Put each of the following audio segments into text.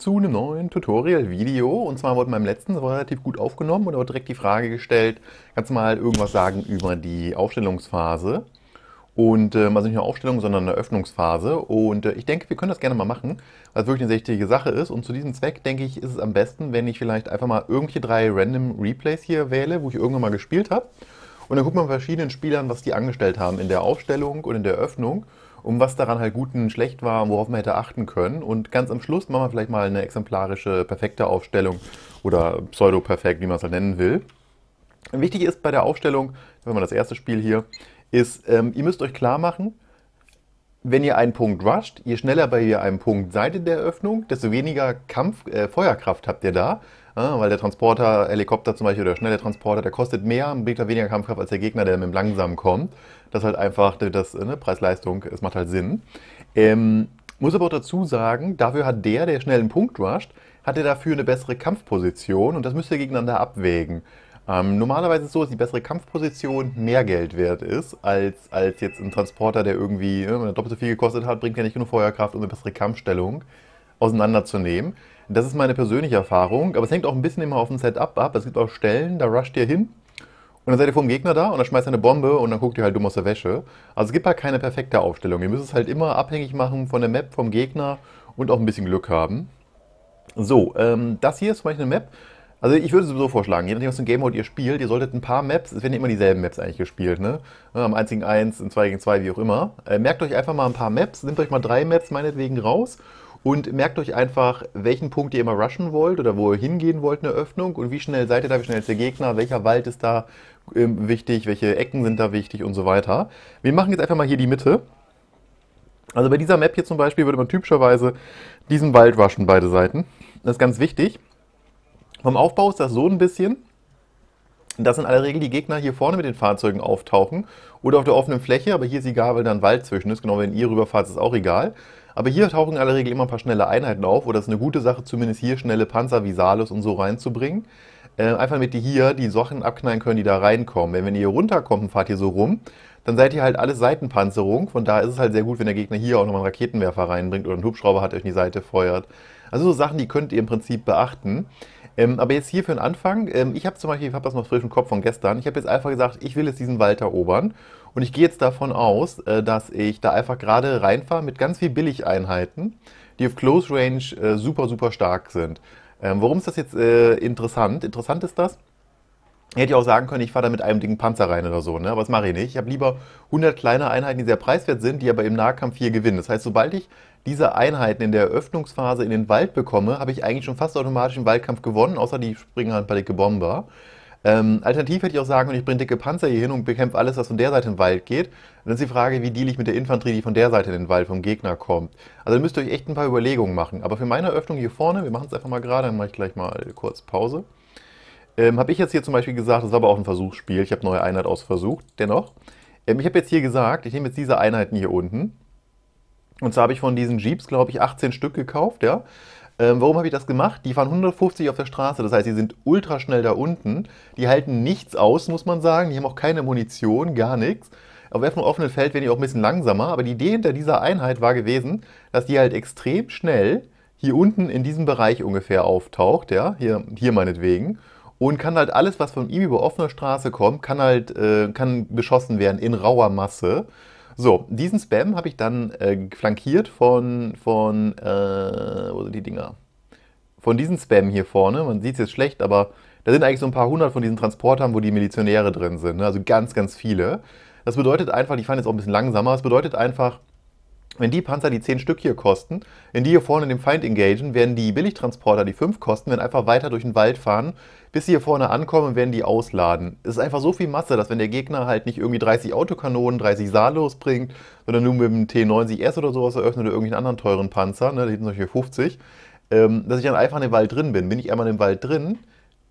zu einem neuen Tutorial-Video. Und zwar wurde meinem letzten, das war relativ gut aufgenommen und da wurde direkt die Frage gestellt, kannst du mal irgendwas sagen über die Aufstellungsphase? Und ähm, also nicht nur Aufstellung, sondern eine Öffnungsphase. Und äh, ich denke, wir können das gerne mal machen, weil es wirklich eine sehr wichtige Sache ist. Und zu diesem Zweck, denke ich, ist es am besten, wenn ich vielleicht einfach mal irgendwelche drei random Replays hier wähle, wo ich irgendwann mal gespielt habe. Und dann guckt man verschiedenen Spielern, was die angestellt haben in der Aufstellung und in der Öffnung um was daran halt gut und schlecht war und worauf man hätte achten können. Und ganz am Schluss machen wir vielleicht mal eine exemplarische, perfekte Aufstellung oder pseudo-perfekt, wie man es halt nennen will. Wichtig ist bei der Aufstellung, wenn man das erste Spiel hier, ist, ähm, ihr müsst euch klar machen, wenn ihr einen Punkt rusht, je schneller bei ihr einem Punkt seid in der Eröffnung, desto weniger Kampf, äh, Feuerkraft habt ihr da. Ja, weil der Transporter, Helikopter zum Beispiel oder der schnelle Transporter, der kostet mehr, bringt bietet weniger Kampfkraft als der Gegner, der mit dem langsamen kommt. Das ist halt einfach, das ne, Preis-Leistung, es macht halt Sinn. Ähm, muss aber auch dazu sagen, dafür hat der, der schnell einen Punkt rusht, hat er dafür eine bessere Kampfposition und das müsst ihr gegeneinander abwägen. Ähm, normalerweise ist es so, dass die bessere Kampfposition mehr Geld wert ist, als, als jetzt ein Transporter, der irgendwie ne, doppelt so viel gekostet hat, bringt ja nicht genug Feuerkraft und eine bessere Kampfstellung auseinanderzunehmen. Das ist meine persönliche Erfahrung, aber es hängt auch ein bisschen immer auf dem Setup ab. Es gibt auch Stellen, da rusht ihr hin und dann seid ihr vor dem Gegner da und dann schmeißt ihr eine Bombe und dann guckt ihr halt dumm aus der Wäsche. Also es gibt halt keine perfekte Aufstellung. Ihr müsst es halt immer abhängig machen von der Map, vom Gegner und auch ein bisschen Glück haben. So, ähm, das hier ist zum Beispiel eine Map. Also ich würde es sowieso vorschlagen, je nachdem, was für ein Game Mode ihr spielt, ihr solltet ein paar Maps, es werden immer dieselben Maps eigentlich gespielt, ne? Am 1 gegen 1, im 2 gegen 2, wie auch immer. Äh, merkt euch einfach mal ein paar Maps, nehmt euch mal drei Maps meinetwegen raus und merkt euch einfach, welchen Punkt ihr immer rushen wollt oder wo ihr hingehen wollt eine Öffnung und wie schnell seid ihr da, wie schnell ist der Gegner, welcher Wald ist da ähm, wichtig, welche Ecken sind da wichtig und so weiter. Wir machen jetzt einfach mal hier die Mitte. Also bei dieser Map hier zum Beispiel würde man typischerweise diesen Wald rushen, beide Seiten. Das ist ganz wichtig. Vom Aufbau ist das so ein bisschen, dass in aller Regel die Gegner hier vorne mit den Fahrzeugen auftauchen oder auf der offenen Fläche, aber hier ist egal, weil da ein Wald zwischen ist. Genau, wenn ihr rüberfahrt, ist es auch egal. Aber hier tauchen in aller Regel immer ein paar schnelle Einheiten auf, oder es ist eine gute Sache, zumindest hier schnelle Panzer, wie Salus und so reinzubringen. Äh, einfach damit die hier die Sachen abknallen können, die da reinkommen. Denn wenn ihr hier runterkommt und fahrt hier so rum, dann seid ihr halt alles Seitenpanzerung. Von daher ist es halt sehr gut, wenn der Gegner hier auch nochmal einen Raketenwerfer reinbringt oder einen Hubschrauber hat, euch in die Seite feuert. Also so Sachen, die könnt ihr im Prinzip beachten. Ähm, aber jetzt hier für den Anfang, ähm, ich habe zum Beispiel, ich habe das noch frisch im Kopf von gestern, ich habe jetzt einfach gesagt, ich will jetzt diesen Wald erobern und ich gehe jetzt davon aus, äh, dass ich da einfach gerade reinfahre mit ganz viel Billigeinheiten, die auf Close Range äh, super, super stark sind. Ähm, warum ist das jetzt äh, interessant? Interessant ist das, ich Hätte ja auch sagen können, ich fahre da mit einem dicken Panzer rein oder so, ne? aber das mache ich nicht. Ich habe lieber 100 kleine Einheiten, die sehr preiswert sind, die aber im Nahkampf hier gewinnen. Das heißt, sobald ich diese Einheiten in der Öffnungsphase in den Wald bekomme, habe ich eigentlich schon fast automatisch im Waldkampf gewonnen, außer die springen halt bei dicke Bomber. Ähm, alternativ hätte ich auch sagen ich bringe dicke Panzer hier hin und bekämpfe alles, was von der Seite in den Wald geht. Und dann ist die Frage, wie deal ich mit der Infanterie, die von der Seite in den Wald vom Gegner kommt. Also da müsst ihr euch echt ein paar Überlegungen machen. Aber für meine Öffnung hier vorne, wir machen es einfach mal gerade, dann mache ich gleich mal kurz Pause. Ähm, habe ich jetzt hier zum Beispiel gesagt, das war aber auch ein Versuchsspiel, ich habe neue Einheit ausversucht, dennoch. Ähm, ich habe jetzt hier gesagt, ich nehme jetzt diese Einheiten hier unten. Und zwar habe ich von diesen Jeeps, glaube ich, 18 Stück gekauft, ja. Ähm, warum habe ich das gemacht? Die fahren 150 auf der Straße, das heißt, die sind ultraschnell da unten. Die halten nichts aus, muss man sagen. Die haben auch keine Munition, gar nichts. Auf einem offenen Feld werden die auch ein bisschen langsamer. Aber die Idee hinter dieser Einheit war gewesen, dass die halt extrem schnell hier unten in diesem Bereich ungefähr auftaucht, ja, hier, hier meinetwegen. Und kann halt alles, was von ihm über offene Straße kommt, kann halt äh, kann beschossen werden in rauer Masse. So, diesen Spam habe ich dann äh, flankiert von, von äh, wo sind die Dinger? Von diesen Spam hier vorne. Man sieht es jetzt schlecht, aber da sind eigentlich so ein paar hundert von diesen Transportern, wo die Milizionäre drin sind. Ne? Also ganz, ganz viele. Das bedeutet einfach, ich fand jetzt auch ein bisschen langsamer, das bedeutet einfach, wenn die Panzer die 10 Stück hier kosten, wenn die hier vorne dem Feind engagen, werden die Billigtransporter, die 5 kosten, werden einfach weiter durch den Wald fahren, bis sie hier vorne ankommen und werden die ausladen. Es ist einfach so viel Masse, dass wenn der Gegner halt nicht irgendwie 30 Autokanonen, 30 Salos bringt, sondern nur mit dem T90S oder sowas eröffnet oder irgendeinen anderen teuren Panzer, ne, da hinten solche 50, ähm, dass ich dann einfach in dem Wald drin bin. Bin ich einmal in dem Wald drin,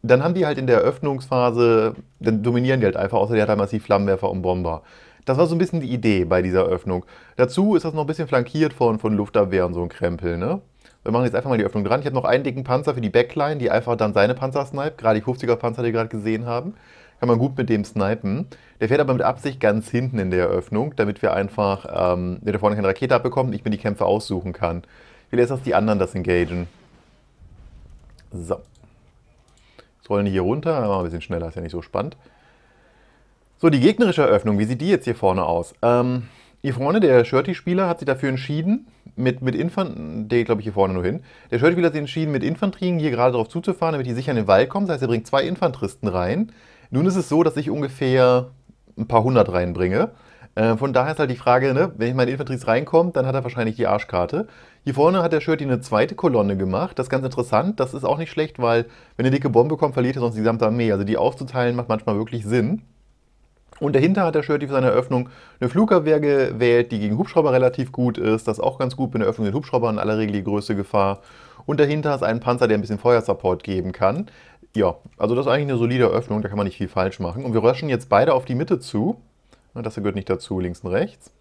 dann haben die halt in der Eröffnungsphase, dann dominieren die halt einfach, außer die hat halt massiv Flammenwerfer und Bomber. Das war so ein bisschen die Idee bei dieser Öffnung. Dazu ist das noch ein bisschen flankiert von, von Luftabwehr und so ein Krempel, ne? Wir machen jetzt einfach mal die Öffnung dran. Ich habe noch einen dicken Panzer für die Backline, die einfach dann seine Panzer snipe. Gerade die 50er Panzer, die wir gerade gesehen haben. Kann man gut mit dem snipen. Der fährt aber mit Absicht ganz hinten in der Öffnung, damit wir einfach, ähm, der da vorne keine Rakete abbekommt und ich mir die Kämpfe aussuchen kann. Ich will erst, dass die anderen das engagen. So. Jetzt rollen die hier runter. Machen ein bisschen schneller, ist ja nicht so spannend. So, die gegnerische Eröffnung, wie sieht die jetzt hier vorne aus? Ähm, ihr Freunde, der Shirty-Spieler hat sich dafür entschieden, mit, mit Infanterien, der glaube ich hier vorne nur hin, der Shirty-Spieler hat sich entschieden, mit Infanterien hier gerade darauf zuzufahren, damit die sicher in den Wald kommen. Das heißt, er bringt zwei Infanteristen rein. Nun ist es so, dass ich ungefähr ein paar hundert reinbringe. Äh, von daher ist halt die Frage, ne, wenn ich meine Infanterie reinkommt, dann hat er wahrscheinlich die Arschkarte. Hier vorne hat der Shirty eine zweite Kolonne gemacht. Das ist ganz interessant. Das ist auch nicht schlecht, weil wenn er dicke Bombe bekommt, verliert er sonst die gesamte Armee. Also die aufzuteilen macht manchmal wirklich Sinn. Und dahinter hat der Shirty für seine Eröffnung eine Flugabwehr gewählt, die gegen Hubschrauber relativ gut ist. Das ist auch ganz gut bei einer Eröffnung mit Hubschrauber in aller Regel die größte Gefahr. Und dahinter ist ein Panzer, der ein bisschen Feuersupport geben kann. Ja, also das ist eigentlich eine solide Eröffnung, da kann man nicht viel falsch machen. Und wir röschen jetzt beide auf die Mitte zu. Das gehört nicht dazu, links und rechts.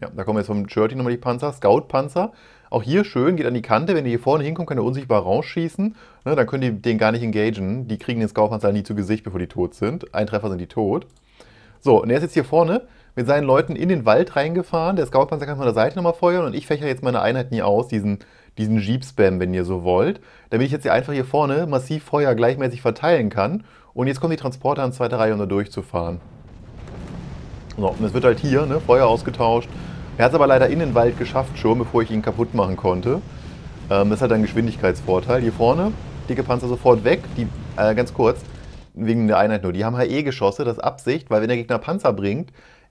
Ja, da kommen jetzt vom Shirty nochmal die Panzer, Scout-Panzer. Auch hier schön, geht an die Kante. Wenn ihr hier vorne hinkommt, könnt ihr unsichtbar rausschießen. Ne, dann können die den gar nicht engagen. Die kriegen den Scout-Panzer nie zu Gesicht, bevor die tot sind. Ein Treffer sind die tot. So, und er ist jetzt hier vorne mit seinen Leuten in den Wald reingefahren. Der Scout-Panzer kann von der Seite nochmal feuern und ich fächere jetzt meine Einheiten hier aus, diesen, diesen Jeep-Spam, wenn ihr so wollt, damit ich jetzt hier einfach hier vorne massiv Feuer gleichmäßig verteilen kann. Und jetzt kommen die Transporter an zweiter Reihe, um da durchzufahren. So, und es wird halt hier, ne, Feuer ausgetauscht. Er hat es aber leider in den Wald geschafft schon, bevor ich ihn kaputt machen konnte. Ähm, das hat einen Geschwindigkeitsvorteil. Hier vorne, dicke Panzer sofort weg. Die, äh, ganz kurz, wegen der Einheit nur. Die haben HE-Geschosse, das ist Absicht, weil wenn der Gegner Panzer bringt,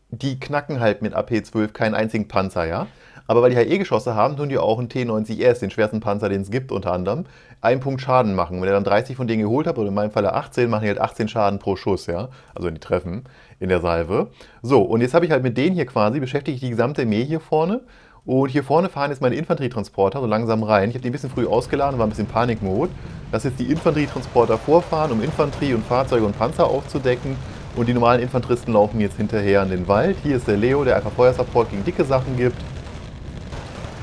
die knacken halt mit AP12 keinen einzigen Panzer, ja? Aber weil die HE-Geschosse haben, tun die auch einen T90S, den schwersten Panzer, den es gibt unter anderem, einen Punkt Schaden machen. Wenn ihr dann 30 von denen geholt habt, oder in meinem Falle 18, machen die halt 18 Schaden pro Schuss, ja. Also in die Treffen, in der Salve. So, und jetzt habe ich halt mit denen hier quasi, beschäftige ich die gesamte Armee hier vorne. Und hier vorne fahren jetzt meine Infanterietransporter so langsam rein. Ich habe die ein bisschen früh ausgeladen, war ein bisschen Panikmod. Dass jetzt die Infanterietransporter vorfahren, um Infanterie und Fahrzeuge und Panzer aufzudecken. Und die normalen Infanteristen laufen jetzt hinterher in den Wald. Hier ist der Leo, der einfach Feuersupport gegen dicke Sachen gibt.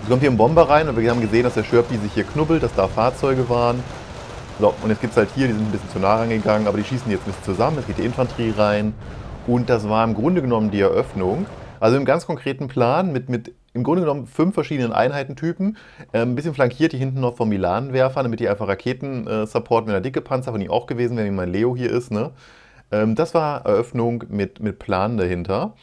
Jetzt kommt hier ein Bomber rein und wir haben gesehen, dass der Sherpy sich hier knubbelt, dass da Fahrzeuge waren. So, und jetzt gibt es halt hier, die sind ein bisschen zu nah rangegangen, aber die schießen jetzt ein bisschen zusammen. Es geht die Infanterie rein. Und das war im Grunde genommen die Eröffnung. Also im ganz konkreten Plan mit, mit im Grunde genommen fünf verschiedenen Einheitentypen. Äh, ein bisschen flankiert hier hinten noch vom milan damit die einfach Raketen-Support äh, mit einer dicke Panzer, von die auch gewesen wäre, wie mein Leo hier ist. Ne? Ähm, das war Eröffnung mit, mit Plan dahinter.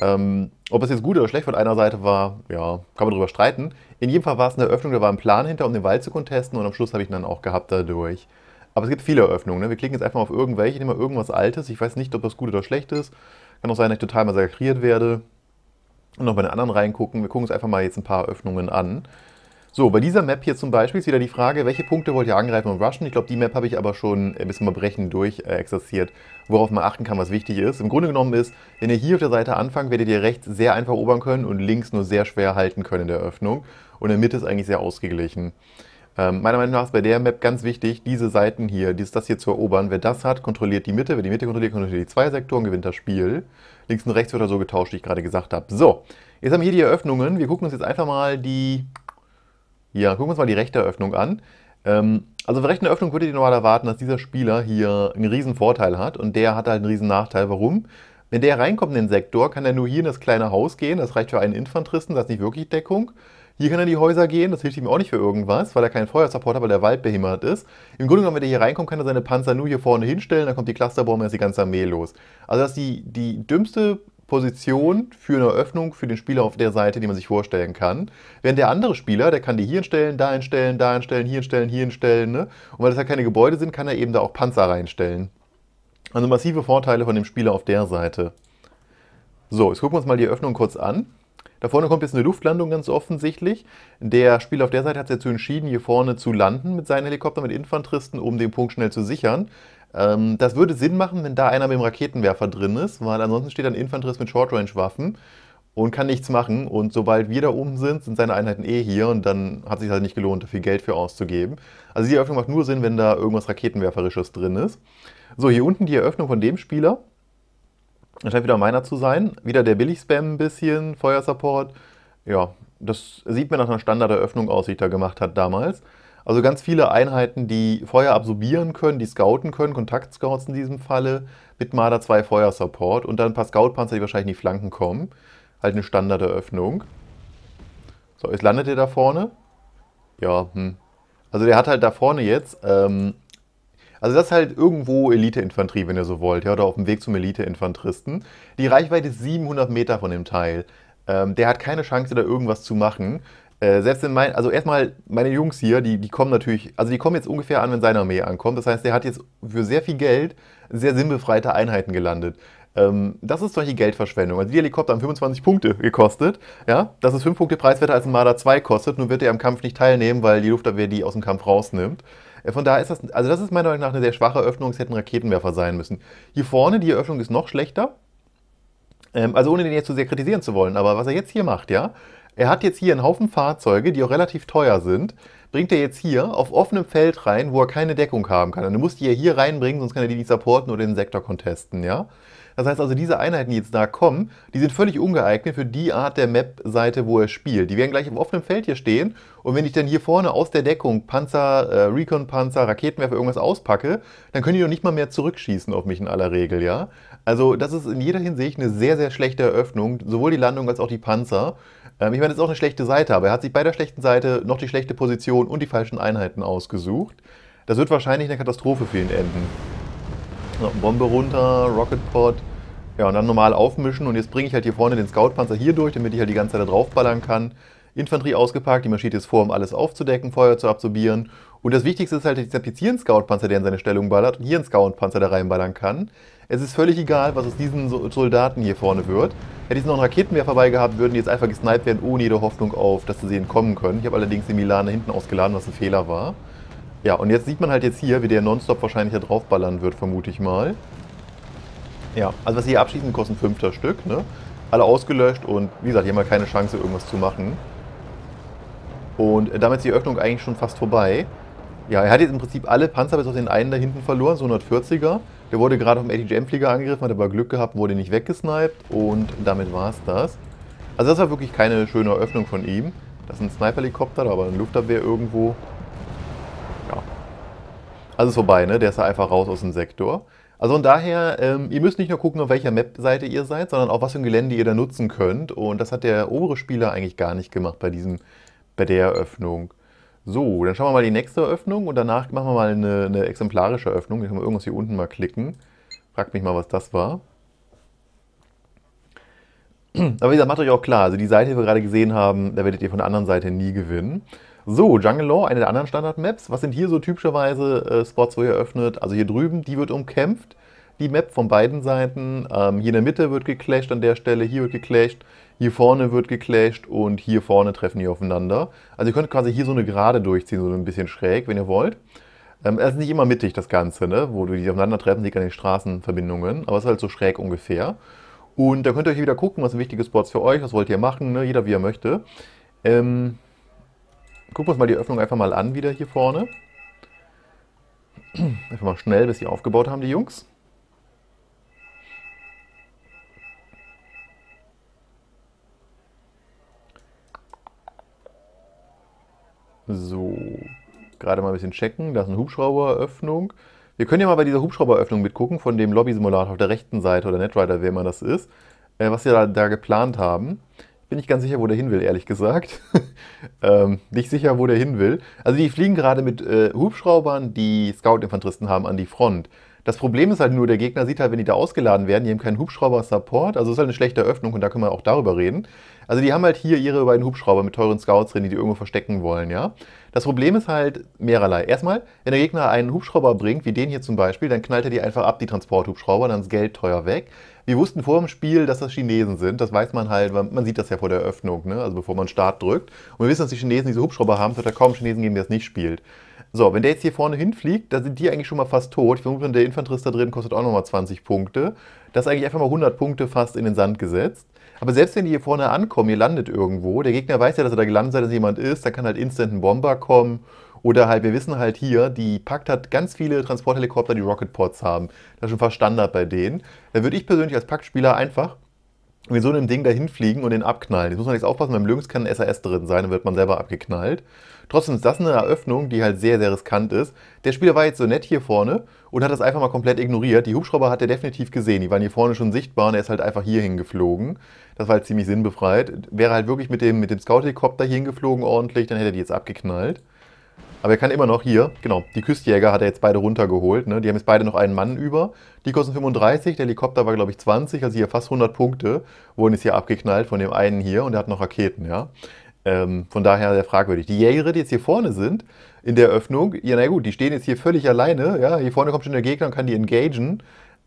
Ähm, ob es jetzt gut oder schlecht von einer Seite war, ja, kann man drüber streiten. In jedem Fall war es eine Eröffnung, da war ein Plan hinter, um den Wald zu contesten und am Schluss habe ich ihn dann auch gehabt dadurch. Aber es gibt viele Eröffnungen. Ne? Wir klicken jetzt einfach mal auf irgendwelche, nehmen wir irgendwas Altes. Ich weiß nicht, ob das gut oder schlecht ist. Kann auch sein, dass ich total massakriert werde. Und noch bei den anderen reingucken. Wir gucken uns einfach mal jetzt ein paar Eröffnungen an. So, bei dieser Map hier zum Beispiel ist wieder die Frage, welche Punkte wollt ihr angreifen und rushen? Ich glaube, die Map habe ich aber schon ein bisschen mal brechen durch äh, exerziert, worauf man achten kann, was wichtig ist. Im Grunde genommen ist, wenn ihr hier auf der Seite anfangt, werdet ihr rechts sehr einfach erobern können und links nur sehr schwer halten können in der Öffnung. Und in der Mitte ist eigentlich sehr ausgeglichen. Ähm, meiner Meinung nach ist bei der Map ganz wichtig, diese Seiten hier, dies, das hier zu erobern. Wer das hat, kontrolliert die Mitte. Wer die Mitte kontrolliert, kontrolliert die zwei Sektoren, gewinnt das Spiel. Links und rechts wird er so getauscht, wie ich gerade gesagt habe. So, jetzt haben wir hier die Eröffnungen. Wir gucken uns jetzt einfach mal die ja, gucken wir uns mal die rechte Eröffnung an. Ähm, also für rechte Eröffnung würdet ihr normal erwarten, dass dieser Spieler hier einen riesen Vorteil hat und der hat halt einen riesen Nachteil. Warum? Wenn der reinkommt in den Sektor, kann er nur hier in das kleine Haus gehen, das reicht für einen Infanteristen, das ist nicht wirklich Deckung. Hier kann er in die Häuser gehen, das hilft ihm auch nicht für irgendwas, weil er keinen Feuersupport hat, weil der Wald behämmert ist. Im Grunde genommen, wenn er hier reinkommt, kann er seine Panzer nur hier vorne hinstellen, dann kommt die Clusterbombe und ist die ganze Armee los. Also das ist die, die dümmste Position für eine Öffnung für den Spieler auf der Seite, die man sich vorstellen kann. Während der andere Spieler, der kann die hier hinstellen, da hinstellen, da hinstellen, hier hinstellen, hier hinstellen. Ne? Und weil das ja keine Gebäude sind, kann er eben da auch Panzer reinstellen. Also massive Vorteile von dem Spieler auf der Seite. So, jetzt gucken wir uns mal die Öffnung kurz an. Da vorne kommt jetzt eine Luftlandung ganz offensichtlich. Der Spieler auf der Seite hat sich dazu entschieden, hier vorne zu landen mit seinen Helikoptern, mit Infanteristen, um den Punkt schnell zu sichern. Ähm, das würde Sinn machen, wenn da einer mit dem Raketenwerfer drin ist, weil ansonsten steht dann Infanterist mit Short-Range-Waffen und kann nichts machen. Und sobald wir da oben sind, sind seine Einheiten eh hier und dann hat es sich halt nicht gelohnt, da viel Geld für auszugeben. Also die Eröffnung macht nur Sinn, wenn da irgendwas Raketenwerferisches drin ist. So, hier unten die Eröffnung von dem Spieler. Das scheint wieder meiner zu sein. Wieder der Billig-Spam ein bisschen, Feuersupport. Ja, das sieht mir nach einer Standarderöffnung aus, die ich da gemacht habe damals. Also ganz viele Einheiten, die Feuer absorbieren können, die scouten können, Kontaktscouts in diesem Falle, mit Marder 2 Feuersupport und dann ein paar Scout-Panzer, die wahrscheinlich in die Flanken kommen. Halt eine Standarderöffnung. So, jetzt landet er da vorne. Ja, hm. Also der hat halt da vorne jetzt, ähm, also das ist halt irgendwo Elite-Infanterie, wenn ihr so wollt, ja, oder auf dem Weg zum Elite-Infanteristen. Die Reichweite ist 700 Meter von dem Teil. Ähm, der hat keine Chance, da irgendwas zu machen. Äh, selbst in mein, also erstmal meine Jungs hier, die, die kommen natürlich, also die kommen jetzt ungefähr an, wenn seine Armee ankommt. Das heißt, der hat jetzt für sehr viel Geld sehr sinnbefreite Einheiten gelandet. Ähm, das ist solche Geldverschwendung. Also die Helikopter haben 25 Punkte gekostet. Ja? Das ist 5 Punkte preiswerter als ein Marder 2 kostet. Nun wird er am Kampf nicht teilnehmen, weil die Luftabwehr die aus dem Kampf rausnimmt. Äh, von daher ist das, also das ist meiner Meinung nach eine sehr schwache Öffnung, Es hätten Raketenwerfer sein müssen. Hier vorne, die Eröffnung ist noch schlechter. Ähm, also ohne den jetzt zu sehr kritisieren zu wollen. Aber was er jetzt hier macht, ja, er hat jetzt hier einen Haufen Fahrzeuge, die auch relativ teuer sind, bringt er jetzt hier auf offenem Feld rein, wo er keine Deckung haben kann. Und du musst die ja hier reinbringen, sonst kann er die nicht supporten oder den Sektor contesten, ja? Das heißt also, diese Einheiten, die jetzt da kommen, die sind völlig ungeeignet für die Art der Map-Seite, wo er spielt. Die werden gleich auf offenem Feld hier stehen und wenn ich dann hier vorne aus der Deckung Panzer, äh, Recon-Panzer, Raketenwerfer, irgendwas auspacke, dann können die doch nicht mal mehr zurückschießen auf mich in aller Regel, ja? Also das ist in jeder Hinsicht eine sehr, sehr schlechte Eröffnung, sowohl die Landung als auch die Panzer. Ähm, ich meine, das ist auch eine schlechte Seite, aber er hat sich bei der schlechten Seite noch die schlechte Position und die falschen Einheiten ausgesucht. Das wird wahrscheinlich eine Katastrophe für ihn enden. So, Bombe runter, Rocket Pod. Ja, und dann normal aufmischen. Und jetzt bringe ich halt hier vorne den Scout-Panzer hier durch, damit ich halt die ganze Zeit da draufballern kann. Infanterie ausgeparkt, die marschiert jetzt vor, um alles aufzudecken, Feuer zu absorbieren. Und das Wichtigste ist halt, dass jetzt hier einen Scout-Panzer, der in seine Stellung ballert, und hier einen Scout-Panzer, da reinballern kann. Es ist völlig egal, was aus diesen Soldaten hier vorne wird. Hätte ich noch einen Raketenwerfer bei gehabt, würden die jetzt einfach gesniped werden, ohne jede Hoffnung auf, dass sie entkommen können. Ich habe allerdings den Milan da hinten ausgeladen, was ein Fehler war. Ja, und jetzt sieht man halt jetzt hier, wie der nonstop wahrscheinlich da draufballern wird, vermute ich mal. Ja, also was sie hier abschießen, kostet ein fünfter Stück, ne? Alle ausgelöscht und wie gesagt, hier haben wir keine Chance, irgendwas zu machen. Und äh, damit ist die Öffnung eigentlich schon fast vorbei. Ja, er hat jetzt im Prinzip alle Panzer bis auf den einen da hinten verloren, so 140er. Der wurde gerade vom ATGM-Flieger angegriffen, hat aber Glück gehabt, wurde nicht weggesniped und damit war es das. Also das war wirklich keine schöne Eröffnung von ihm. Das ist ein Sniper-Helikopter, aber eine Luftabwehr irgendwo. Ja. Also ist vorbei, ne? Der ist da einfach raus aus dem Sektor. Also von daher, ähm, ihr müsst nicht nur gucken, auf welcher Map-Seite ihr seid, sondern auch was für ein Gelände ihr da nutzen könnt. Und das hat der obere Spieler eigentlich gar nicht gemacht bei diesem bei der Eröffnung. So, dann schauen wir mal die nächste Eröffnung und danach machen wir mal eine, eine exemplarische Eröffnung. Dann können wir irgendwas hier unten mal klicken. Fragt mich mal, was das war. Aber wie gesagt, macht euch auch klar, also die Seite, die wir gerade gesehen haben, da werdet ihr von der anderen Seite nie gewinnen. So, Jungle Law, eine der anderen Standard-Maps. Was sind hier so typischerweise äh, Spots, wo ihr öffnet? Also hier drüben, die wird umkämpft, die Map von beiden Seiten. Ähm, hier in der Mitte wird geclasht an der Stelle, hier wird geclasht hier vorne wird geclasht und hier vorne treffen die aufeinander. Also ihr könnt quasi hier so eine Gerade durchziehen, so ein bisschen schräg, wenn ihr wollt. Ähm, es ist nicht immer mittig, das Ganze, ne? wo die aufeinander treffen, liegt an den Straßenverbindungen, aber es ist halt so schräg ungefähr. Und da könnt ihr euch wieder gucken, was sind wichtige Spots für euch, was wollt ihr machen, ne? jeder wie er möchte. Ähm, gucken wir uns mal die Öffnung einfach mal an, wieder hier vorne. Einfach mal schnell, bis sie aufgebaut haben, die Jungs. So, gerade mal ein bisschen checken. Da ist eine Hubschrauberöffnung. Wir können ja mal bei dieser Hubschrauberöffnung mitgucken von dem Lobby-Simulator auf der rechten Seite oder Netrider, wer man das ist, äh, was sie da, da, geplant haben. Bin ich ganz sicher, wo der hin will, ehrlich gesagt. ähm, nicht sicher, wo der hin will. Also die fliegen gerade mit äh, Hubschraubern, die Scout-Infanteristen haben, an die Front. Das Problem ist halt nur, der Gegner sieht halt, wenn die da ausgeladen werden, die haben keinen Hubschrauber-Support, also ist halt eine schlechte Eröffnung und da können wir auch darüber reden. Also die haben halt hier ihre beiden Hubschrauber mit teuren Scouts drin, die die irgendwo verstecken wollen, ja. Das Problem ist halt mehrerlei. Erstmal, wenn der Gegner einen Hubschrauber bringt, wie den hier zum Beispiel, dann knallt er die einfach ab, die Transporthubschrauber, dann ist Geld teuer weg. Wir wussten vor dem Spiel, dass das Chinesen sind, das weiß man halt, man sieht das ja vor der Öffnung, ne? also bevor man Start drückt. Und wir wissen, dass die Chinesen diese Hubschrauber haben, es wird ja kaum Chinesen geben, der es nicht spielt. So, wenn der jetzt hier vorne hinfliegt, da sind die eigentlich schon mal fast tot. Ich vermute, der Infanterist da drin kostet auch nochmal 20 Punkte. Das ist eigentlich einfach mal 100 Punkte fast in den Sand gesetzt. Aber selbst wenn die hier vorne ankommen, ihr landet irgendwo, der Gegner weiß ja, dass er da gelandet ist, dass jemand ist, da kann halt instant ein Bomber kommen. Oder halt, wir wissen halt hier, die Pakt hat ganz viele Transporthelikopter, die Rocket Pods haben. Das ist schon fast Standard bei denen. Da würde ich persönlich als Pakt-Spieler einfach mit so einem Ding dahin fliegen und den abknallen. Jetzt muss man jetzt aufpassen, beim Lynx kann ein SAS drin sein, dann wird man selber abgeknallt. Trotzdem ist das eine Eröffnung, die halt sehr, sehr riskant ist. Der Spieler war jetzt so nett hier vorne und hat das einfach mal komplett ignoriert. Die Hubschrauber hat er definitiv gesehen, die waren hier vorne schon sichtbar und er ist halt einfach hier hingeflogen. Das war halt ziemlich sinnbefreit. Wäre halt wirklich mit dem, mit dem Scout-Helikopter hier hingeflogen ordentlich, dann hätte er die jetzt abgeknallt. Aber er kann immer noch hier, genau, die Küstjäger hat er jetzt beide runtergeholt. Ne? Die haben jetzt beide noch einen Mann über. Die kosten 35, der Helikopter war, glaube ich, 20, also hier fast 100 Punkte wurden jetzt hier abgeknallt von dem einen hier und der hat noch Raketen, ja. Ähm, von daher sehr fragwürdig. Die Jäger, die jetzt hier vorne sind, in der Öffnung, ja, na gut, die stehen jetzt hier völlig alleine, ja. Hier vorne kommt schon der Gegner und kann die engagen.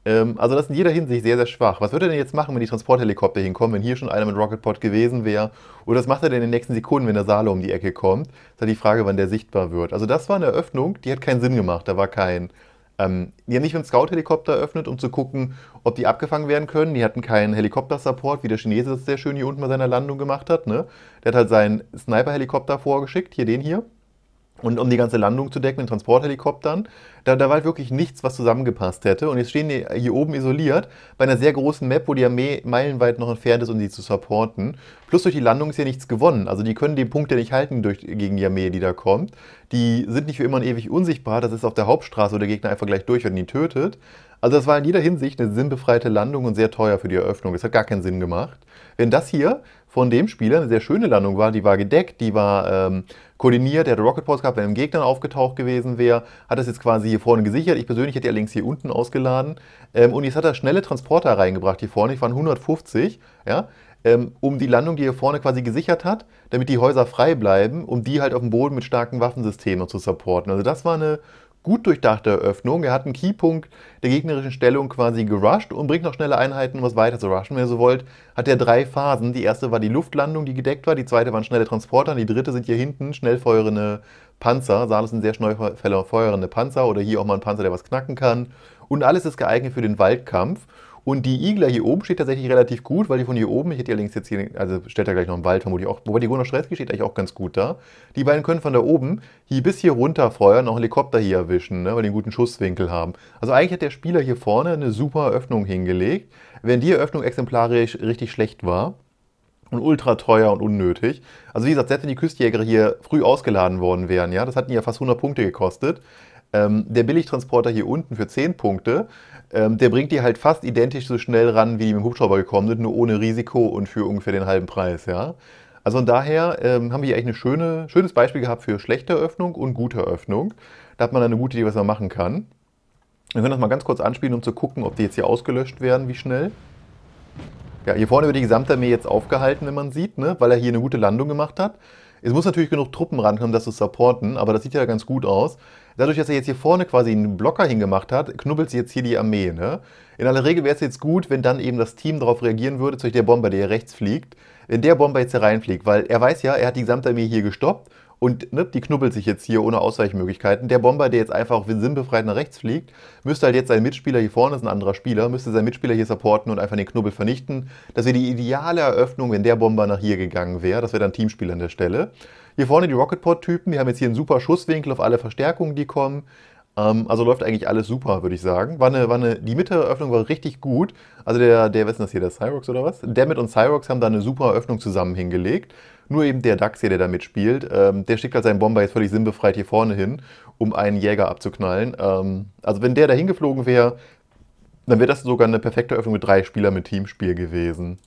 Ähm, also das ist in jeder Hinsicht sehr, sehr schwach. Was würde er denn jetzt machen, wenn die Transporthelikopter hinkommen, wenn hier schon einer mit Rocketpod gewesen wäre? Oder was macht er denn in den nächsten Sekunden, wenn der Salo um die Ecke kommt? Das ist halt die Frage, wann der sichtbar wird. Also das war eine Eröffnung, die hat keinen Sinn gemacht. Da war kein... Ähm, die haben nicht einen Scout-Helikopter eröffnet, um zu gucken, ob die abgefangen werden können. Die hatten keinen Helikopter-Support, wie der Chinese das sehr schön hier unten bei seiner Landung gemacht hat. Ne? Der hat halt seinen Sniper-Helikopter vorgeschickt, hier den hier und um die ganze Landung zu decken, den Transporthelikoptern, da, da war halt wirklich nichts, was zusammengepasst hätte. Und jetzt stehen die hier oben isoliert bei einer sehr großen Map, wo die Armee meilenweit noch entfernt ist, um sie zu supporten. Plus durch die Landung ist hier nichts gewonnen. Also die können den Punkt ja nicht halten durch, gegen die Armee, die da kommt. Die sind nicht für immer und ewig unsichtbar. Das ist auf der Hauptstraße, wo der Gegner einfach gleich durch und ihn tötet. Also das war in jeder Hinsicht eine sinnbefreite Landung und sehr teuer für die Eröffnung. Das hat gar keinen Sinn gemacht. Wenn das hier von dem Spieler eine sehr schöne Landung war. Die war gedeckt, die war ähm, koordiniert, der hatte Rocket Pause gehabt, wenn ein Gegner aufgetaucht gewesen wäre, hat das jetzt quasi hier vorne gesichert. Ich persönlich hätte ja links hier unten ausgeladen. Ähm, und jetzt hat er schnelle Transporter reingebracht hier vorne, ich waren 150, ja, ähm, um die Landung, die hier vorne quasi gesichert hat, damit die Häuser frei bleiben, um die halt auf dem Boden mit starken Waffensystemen zu supporten. Also das war eine gut durchdachte Eröffnung. Er hat einen Keypunkt der gegnerischen Stellung quasi gerusht und bringt noch schnelle Einheiten, um was weiter zu rushen. Wenn ihr so wollt, hat er drei Phasen. Die erste war die Luftlandung, die gedeckt war. Die zweite waren schnelle Transporter. Und die dritte sind hier hinten schnell feuernde Panzer. Saal ist ein sehr schnell feuernde Panzer oder hier auch mal ein Panzer, der was knacken kann. Und alles ist geeignet für den Waldkampf. Und die Igler hier oben steht tatsächlich relativ gut, weil die von hier oben, ich hätte ja links jetzt hier, also stellt er gleich noch einen Wald vermutlich auch, wobei die Gonaustrelski steht eigentlich auch ganz gut da. Die beiden können von da oben hier bis hier runter feuern, auch einen Helikopter hier erwischen, ne, weil die einen guten Schusswinkel haben. Also eigentlich hat der Spieler hier vorne eine super Öffnung hingelegt, während die Eröffnung exemplarisch richtig schlecht war und ultra teuer und unnötig. Also wie gesagt, selbst wenn die Küstjäger hier früh ausgeladen worden wären, ja, das hatten ja fast 100 Punkte gekostet. Ähm, der Billigtransporter hier unten für 10 Punkte, ähm, der bringt die halt fast identisch so schnell ran, wie die mit dem Hubschrauber gekommen sind, nur ohne Risiko und für ungefähr den halben Preis, ja. Also von daher ähm, haben wir hier eigentlich ein schöne, schönes Beispiel gehabt für schlechte Öffnung und gute Öffnung. Da hat man dann eine gute Idee, was man machen kann. Wir können das mal ganz kurz anspielen, um zu gucken, ob die jetzt hier ausgelöscht werden, wie schnell. Ja, hier vorne wird die gesamte Armee jetzt aufgehalten, wenn man sieht, ne? weil er hier eine gute Landung gemacht hat. Es muss natürlich genug Truppen rankommen, das zu supporten, aber das sieht ja ganz gut aus. Dadurch, dass er jetzt hier vorne quasi einen Blocker hingemacht hat, knubbelt sie jetzt hier die Armee. Ne? In aller Regel wäre es jetzt gut, wenn dann eben das Team darauf reagieren würde, zum Beispiel der Bomber, der hier rechts fliegt, wenn der Bomber jetzt hier reinfliegt, weil er weiß ja, er hat die gesamte Armee hier gestoppt und ne, die knubbelt sich jetzt hier ohne Ausweichmöglichkeiten. Der Bomber, der jetzt einfach sinnbefreit nach rechts fliegt, müsste halt jetzt sein Mitspieler hier vorne, ist ein anderer Spieler, müsste sein Mitspieler hier supporten und einfach den Knubbel vernichten. Das wäre die ideale Eröffnung, wenn der Bomber nach hier gegangen wäre. Das wäre dann Teamspieler an der Stelle. Hier vorne die Rocketpod-Typen, die haben jetzt hier einen super Schusswinkel auf alle Verstärkungen, die kommen. Ähm, also läuft eigentlich alles super, würde ich sagen. War eine, war eine, die Mitte-Eröffnung war richtig gut. Also der, der, was ist das hier, der Cyrox oder was? Damit und Cyrox haben da eine super Eröffnung zusammen hingelegt. Nur eben der Dax hier, der da mitspielt, ähm, der schickt halt seinen Bomber jetzt völlig sinnbefreit hier vorne hin, um einen Jäger abzuknallen. Ähm, also wenn der da hingeflogen wäre, dann wäre das sogar eine perfekte Eröffnung mit drei Spielern mit Teamspiel gewesen.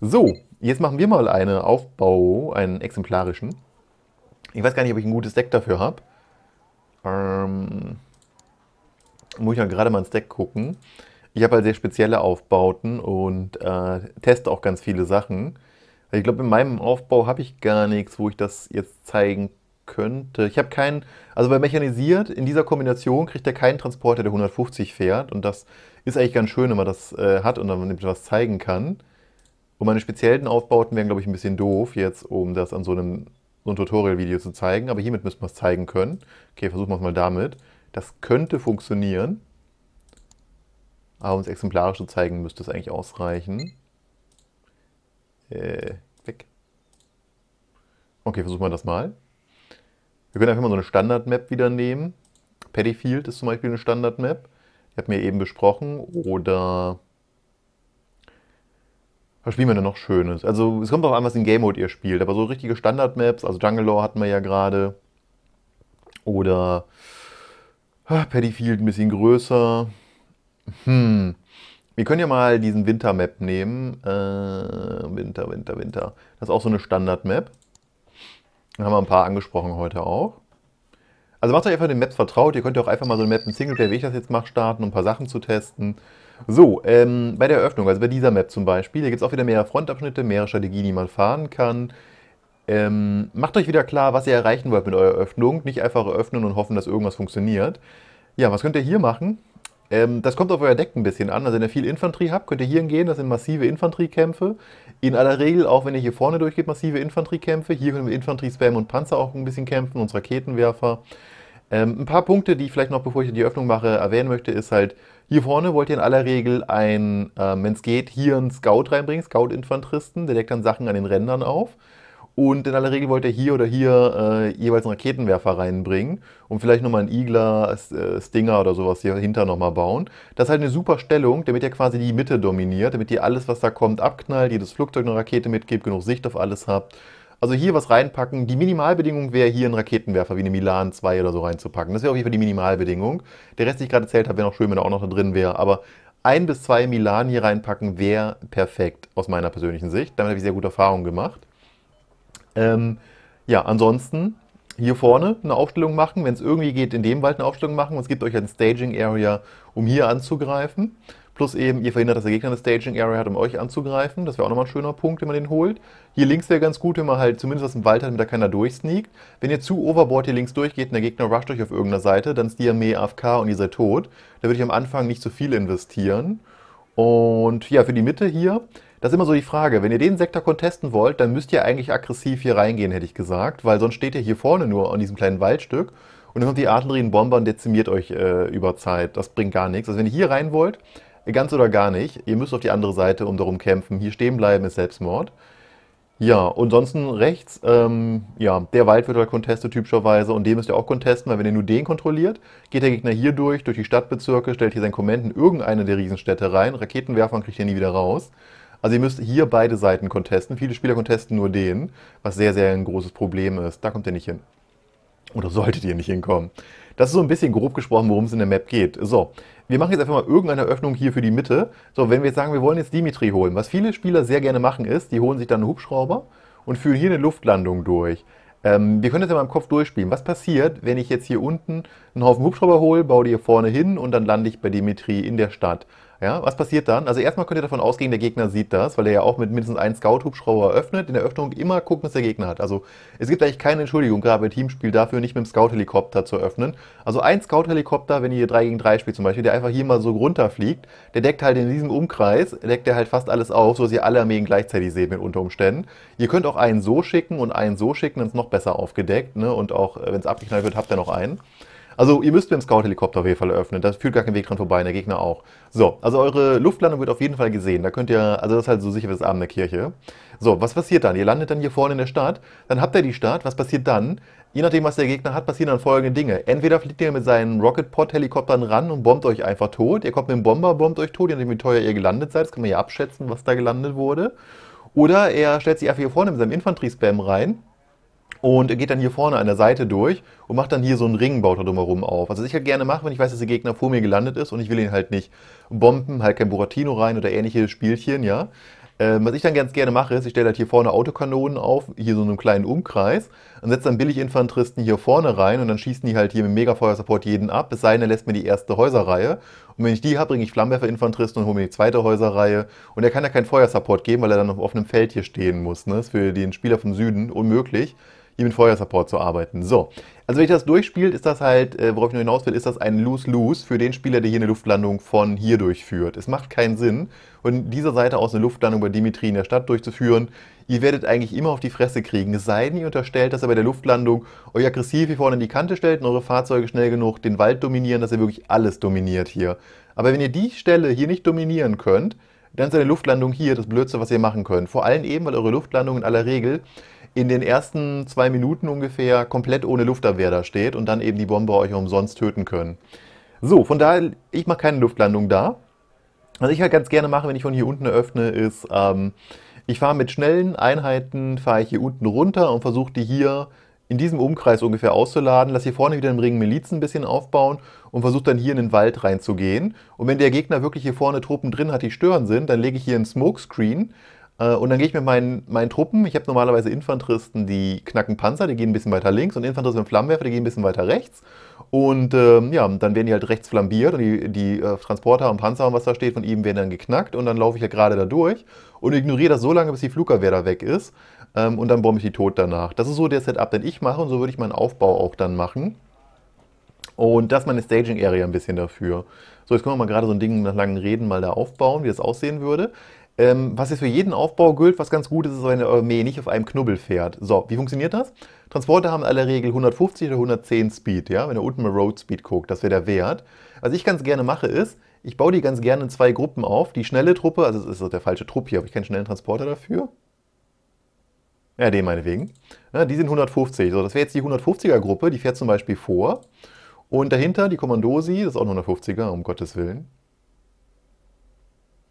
So, jetzt machen wir mal einen Aufbau, einen exemplarischen. Ich weiß gar nicht, ob ich ein gutes Deck dafür habe. Ähm, muss ich dann gerade mal ins Deck gucken. Ich habe halt sehr spezielle Aufbauten und äh, teste auch ganz viele Sachen. Also ich glaube, in meinem Aufbau habe ich gar nichts, wo ich das jetzt zeigen könnte. Ich habe keinen, also bei Mechanisiert, in dieser Kombination kriegt er keinen Transporter, der 150 fährt. Und das ist eigentlich ganz schön, wenn man das äh, hat und dann was zeigen kann. Und meine speziellen Aufbauten wären, glaube ich, ein bisschen doof jetzt, um das an so einem so ein Tutorial-Video zu zeigen, aber hiermit müssen wir es zeigen können. Okay, versuchen wir es mal damit. Das könnte funktionieren, aber um es exemplarisch zu zeigen, müsste es eigentlich ausreichen. Äh, weg. Okay, versuchen wir das mal. Wir können einfach mal so eine Standard-Map wieder nehmen. Paddyfield ist zum Beispiel eine Standard-Map. Ich habe mir eben besprochen. Oder was spielen wir denn noch Schönes? Also es kommt auch an, was in Game Mode ihr spielt, aber so richtige Standard-Maps, also Jungle Law hatten wir ja gerade. Oder ah, Paddy Field ein bisschen größer. Hm. Wir können ja mal diesen Winter-Map nehmen. Äh, Winter, Winter, Winter. Das ist auch so eine Standard-Map. Da haben wir ein paar angesprochen heute auch. Also macht euch einfach den Maps vertraut. Ihr könnt ja auch einfach mal so eine Map im Singleplayer, wie ich das jetzt mache, starten, um ein paar Sachen zu testen. So, ähm, bei der Eröffnung, also bei dieser Map zum Beispiel, da gibt es auch wieder mehrere Frontabschnitte, mehrere Strategien, die man fahren kann. Ähm, macht euch wieder klar, was ihr erreichen wollt mit eurer Öffnung. Nicht einfach öffnen und hoffen, dass irgendwas funktioniert. Ja, was könnt ihr hier machen? Ähm, das kommt auf euer Deck ein bisschen an. Also wenn ihr viel Infanterie habt, könnt ihr hier hingehen. Das sind massive Infanteriekämpfe. In aller Regel, auch wenn ihr hier vorne durchgeht, massive Infanteriekämpfe. Hier können wir Infanterie, Spam und Panzer auch ein bisschen kämpfen, uns Raketenwerfer. Ähm, ein paar Punkte, die ich vielleicht noch, bevor ich die Öffnung mache, erwähnen möchte, ist halt, hier vorne wollt ihr in aller Regel einen, ähm, wenn es geht, hier einen Scout reinbringen, Scout-Infanteristen. Der deckt dann Sachen an den Rändern auf. Und in aller Regel wollt ihr hier oder hier äh, jeweils einen Raketenwerfer reinbringen und vielleicht nochmal einen Igler, äh, Stinger oder sowas hier hinter nochmal bauen. Das ist halt eine super Stellung, damit ihr quasi die Mitte dominiert, damit ihr alles, was da kommt, abknallt, jedes Flugzeug eine Rakete mitgebt, genug Sicht auf alles habt. Also hier was reinpacken. Die Minimalbedingung wäre hier ein Raketenwerfer wie eine Milan 2 oder so reinzupacken. Das wäre auf jeden Fall die Minimalbedingung. Der Rest, den ich gerade erzählt habe, wäre noch schön, wenn er auch noch da drin wäre. Aber ein bis zwei Milan hier reinpacken wäre perfekt aus meiner persönlichen Sicht. Damit habe ich sehr gute Erfahrungen gemacht. Ähm, ja, ansonsten hier vorne eine Aufstellung machen. Wenn es irgendwie geht, in dem Wald eine Aufstellung machen. Und es gibt euch ein Staging Area, um hier anzugreifen. Plus eben, ihr verhindert, dass der Gegner eine Staging Area hat, um euch anzugreifen. Das wäre auch nochmal ein schöner Punkt, wenn man den holt. Hier links wäre ganz gut, wenn man halt zumindest was im Wald hat, damit da keiner durchsneakt. Wenn ihr zu Overboard hier links durchgeht und der Gegner rusht euch auf irgendeiner Seite, dann ist die Armee AFK und ihr seid tot. Da würde ich am Anfang nicht so viel investieren. Und ja, für die Mitte hier, das ist immer so die Frage. Wenn ihr den Sektor contesten wollt, dann müsst ihr eigentlich aggressiv hier reingehen, hätte ich gesagt. Weil sonst steht ihr hier vorne nur an diesem kleinen Waldstück. Und dann kommt die Artillerie in Bomber und dezimiert euch äh, über Zeit. Das bringt gar nichts. Also wenn ihr hier rein wollt, ganz oder gar nicht. Ihr müsst auf die andere Seite um darum kämpfen. Hier stehen bleiben ist Selbstmord. Ja, und sonst rechts, ähm, ja, der Wald wird halt contestet typischerweise und den müsst ihr auch contesten, weil wenn ihr nur den kontrolliert, geht der Gegner hier durch, durch die Stadtbezirke, stellt hier sein Kommand in irgendeine der Riesenstädte rein, Raketenwerfern kriegt ihr nie wieder raus. Also ihr müsst hier beide Seiten contesten. Viele Spieler contesten nur den, was sehr, sehr ein großes Problem ist. Da kommt ihr nicht hin. Oder solltet ihr nicht hinkommen. Das ist so ein bisschen grob gesprochen, worum es in der Map geht. So, wir machen jetzt einfach mal irgendeine Öffnung hier für die Mitte. So, wenn wir jetzt sagen, wir wollen jetzt Dimitri holen, was viele Spieler sehr gerne machen ist, die holen sich dann einen Hubschrauber und führen hier eine Luftlandung durch. Ähm, wir können das ja mal im Kopf durchspielen. Was passiert, wenn ich jetzt hier unten einen Haufen Hubschrauber hole, baue die hier vorne hin und dann lande ich bei Dimitri in der Stadt? Ja, was passiert dann? Also erstmal könnt ihr davon ausgehen, der Gegner sieht das, weil er ja auch mit mindestens einem Scout-Hubschrauber öffnet, in der Öffnung immer gucken, was der Gegner hat. Also es gibt eigentlich keine Entschuldigung, gerade bei Teamspiel, dafür nicht mit dem Scout-Helikopter zu öffnen. Also ein Scout-Helikopter, wenn ihr 3 gegen 3 spielt zum Beispiel, der einfach hier mal so runterfliegt, der deckt halt in diesem Umkreis, deckt er halt fast alles auf, sodass ihr alle Armeen gleichzeitig seht mit unter Umständen. Ihr könnt auch einen so schicken und einen so schicken, dann ist es noch besser aufgedeckt, ne? Und auch, äh, wenn es abgeknallt wird, habt ihr noch einen. Also ihr müsst mit dem Scout-Helikopter auf jeden Fall eröffnen. Da führt gar keinen Weg dran vorbei, der Gegner auch. So, also eure Luftlandung wird auf jeden Fall gesehen. Da könnt ihr, also das ist halt so sicher wie das Abend der Kirche. So, was passiert dann? Ihr landet dann hier vorne in der Stadt, dann habt ihr die Stadt, was passiert dann? Je nachdem, was der Gegner hat, passieren dann folgende Dinge. Entweder fliegt ihr mit seinen Rocket-Pod-Helikoptern ran und bombt euch einfach tot. Ihr kommt mit dem Bomber, bombt euch tot, je nachdem, wie teuer ihr gelandet seid. Das kann man ja abschätzen, was da gelandet wurde. Oder er stellt sich einfach hier vorne mit seinem Infanteriespam rein und geht dann hier vorne an der Seite durch und macht dann hier so einen Ring, baut er drumherum auf. Also was ich halt gerne mache, wenn ich weiß, dass der Gegner vor mir gelandet ist und ich will ihn halt nicht bomben, halt kein Buratino rein oder ähnliche Spielchen, ja. Ähm, was ich dann ganz gerne mache, ist, ich stelle halt hier vorne Autokanonen auf, hier so in einem kleinen Umkreis und setze dann Billiginfanteristen hier vorne rein und dann schießen die halt hier mit Megafeuersupport jeden ab, es sei denn, er lässt mir die erste Häuserreihe. Und wenn ich die habe, bringe ich Flammenwerferinfanteristen und hole mir die zweite Häuserreihe. Und er kann ja keinen Feuersupport geben, weil er dann auf offenem Feld hier stehen muss. Ne? Das ist für den Spieler vom Süden unmöglich hier mit Feuersupport zu arbeiten. So, also wenn ich das durchspielt, ist das halt, äh, worauf ich noch hinaus will, ist das ein Lose-Lose für den Spieler, der hier eine Luftlandung von hier durchführt. Es macht keinen Sinn, von dieser Seite aus eine Luftlandung bei Dimitri in der Stadt durchzuführen. Ihr werdet eigentlich immer auf die Fresse kriegen, es sei denn, ihr unterstellt, dass er bei der Luftlandung euch aggressiv hier vorne in die Kante stellt und eure Fahrzeuge schnell genug den Wald dominieren, dass er wirklich alles dominiert hier. Aber wenn ihr die Stelle hier nicht dominieren könnt, dann ist eine Luftlandung hier das Blödste, was ihr machen könnt. Vor allem eben, weil eure Luftlandung in aller Regel in den ersten zwei Minuten ungefähr komplett ohne Luftabwehr da steht und dann eben die Bombe euch umsonst töten können. So, von daher, ich mache keine Luftlandung da. Was ich halt ganz gerne mache, wenn ich von hier unten öffne, ist, ähm, ich fahre mit schnellen Einheiten, fahre ich hier unten runter und versuche die hier in diesem Umkreis ungefähr auszuladen, lasse hier vorne wieder im Ring Milizen ein bisschen aufbauen und versuche dann hier in den Wald reinzugehen. Und wenn der Gegner wirklich hier vorne Truppen drin hat, die stören sind, dann lege ich hier einen Smokescreen äh, und dann gehe ich mit meinen, meinen Truppen, ich habe normalerweise Infanteristen, die knacken Panzer, die gehen ein bisschen weiter links und Infanteristen mit Flammenwerfer, die gehen ein bisschen weiter rechts. Und ähm, ja, dann werden die halt rechts flambiert und die, die äh, Transporter und Panzer und was da steht von ihm werden dann geknackt und dann laufe ich ja halt gerade da durch und ignoriere das so lange, bis die Flugabwehr da weg ist ähm, und dann bombe ich die tot danach. Das ist so der Setup, den ich mache und so würde ich meinen Aufbau auch dann machen. Und das ist meine Staging-Area ein bisschen dafür. So, jetzt können wir mal gerade so ein Ding nach langen Reden mal da aufbauen, wie das aussehen würde. Ähm, was jetzt für jeden Aufbau gilt, was ganz gut ist, ist, wenn der Armee nicht auf einem Knubbel fährt. So, wie funktioniert das? Transporter haben in aller Regel 150 oder 110 Speed, ja, wenn ihr unten mal Road Speed guckt, das wäre der Wert. Was ich ganz gerne mache ist, ich baue die ganz gerne in zwei Gruppen auf. Die schnelle Truppe, also es ist der falsche Trupp hier, habe ich keinen schnellen Transporter dafür. Ja, den meinetwegen. Ja, die sind 150. So, das wäre jetzt die 150er-Gruppe, die fährt zum Beispiel vor. Und dahinter die Kommandosi, das ist auch ein 150er, um Gottes Willen.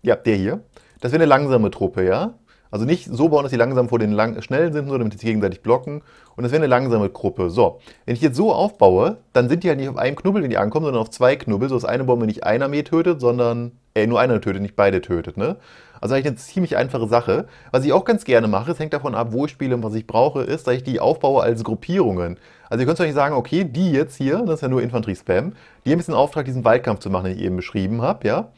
Ja, der hier. Das wäre eine langsame Truppe, ja? Also nicht so bauen, dass die langsam vor den lang schnellen sind, nur damit sie sich gegenseitig blocken. Und das wäre eine langsame Gruppe. So, wenn ich jetzt so aufbaue, dann sind die halt nicht auf einem Knubbel, wenn die ankommen, sondern auf zwei Knubbel, sodass eine Bombe nicht einer mehr tötet, sondern, äh, nur einer tötet, nicht beide tötet, ne? Also eigentlich eine ziemlich einfache Sache. Was ich auch ganz gerne mache, es hängt davon ab, wo ich spiele und was ich brauche, ist, dass ich die aufbaue als Gruppierungen. Also ihr könnt euch sagen, okay, die jetzt hier, das ist ja nur Infanterie-Spam, die haben jetzt den Auftrag, diesen Waldkampf zu machen, den ich eben beschrieben habe, ja?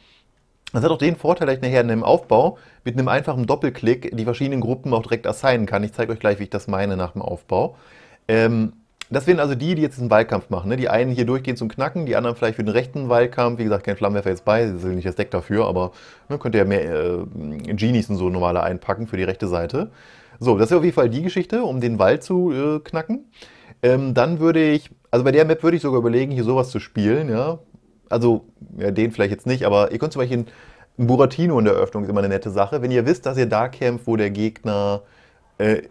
Das hat auch den Vorteil, dass ich nachher in einem Aufbau mit einem einfachen Doppelklick die verschiedenen Gruppen auch direkt assignen kann. Ich zeige euch gleich, wie ich das meine nach dem Aufbau. Ähm, das wären also die, die jetzt einen Wahlkampf machen. Ne? Die einen hier durchgehen zum Knacken, die anderen vielleicht für den rechten Wahlkampf. Wie gesagt, kein Flammenwerfer jetzt bei, das ist nicht das Deck dafür, aber ne, könnt ihr ja mehr äh, Genies und so normale einpacken für die rechte Seite. So, das ist auf jeden Fall die Geschichte, um den Wald zu äh, knacken. Ähm, dann würde ich, also bei der Map würde ich sogar überlegen, hier sowas zu spielen, ja also ja, den vielleicht jetzt nicht, aber ihr könnt zum Beispiel ein Buratino in der Öffnung ist immer eine nette Sache. Wenn ihr wisst, dass ihr da kämpft, wo der Gegner äh,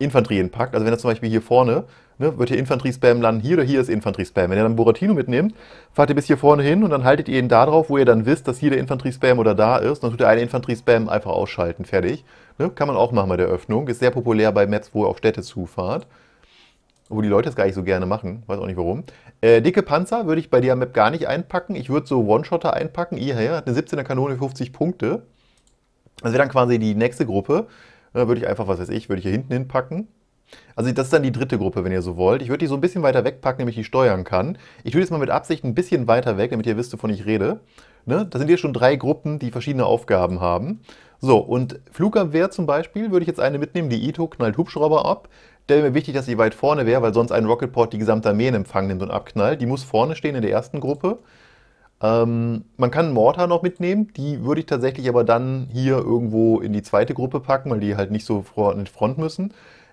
Infanterien packt, also wenn er zum Beispiel hier vorne, ne, wird hier Infanterie-Spam landen, hier oder hier ist Infanterie-Spam. Wenn ihr dann Buratino mitnehmt, fahrt ihr bis hier vorne hin und dann haltet ihr ihn da drauf, wo ihr dann wisst, dass hier der Infanterie-Spam oder da ist. Dann tut ihr einen Infanterie-Spam einfach ausschalten, fertig. Ne, kann man auch machen bei der Öffnung, Ist sehr populär bei Maps, wo ihr auf Städte zufahrt. Obwohl die Leute das gar nicht so gerne machen, weiß auch nicht warum. Äh, dicke Panzer würde ich bei der Map gar nicht einpacken. Ich würde so One-Shotter einpacken. Ihr hat eine 17er Kanone, 50 Punkte. Das wäre dann quasi die nächste Gruppe. Da äh, würde ich einfach, was weiß ich, würde ich hier hinten hinpacken. Also das ist dann die dritte Gruppe, wenn ihr so wollt. Ich würde die so ein bisschen weiter wegpacken, damit ich die steuern kann. Ich würde jetzt mal mit Absicht ein bisschen weiter weg, damit ihr wisst, wovon ich rede. Ne? Das sind hier schon drei Gruppen, die verschiedene Aufgaben haben. So, und Flugabwehr zum Beispiel würde ich jetzt eine mitnehmen, die Ito knallt Hubschrauber ab wäre mir wichtig, dass sie weit vorne wäre, weil sonst ein Rocketport die gesamte Armee in Empfang nimmt und abknallt. Die muss vorne stehen in der ersten Gruppe. Ähm, man kann Mortar noch mitnehmen, die würde ich tatsächlich aber dann hier irgendwo in die zweite Gruppe packen, weil die halt nicht so in die Front müssen.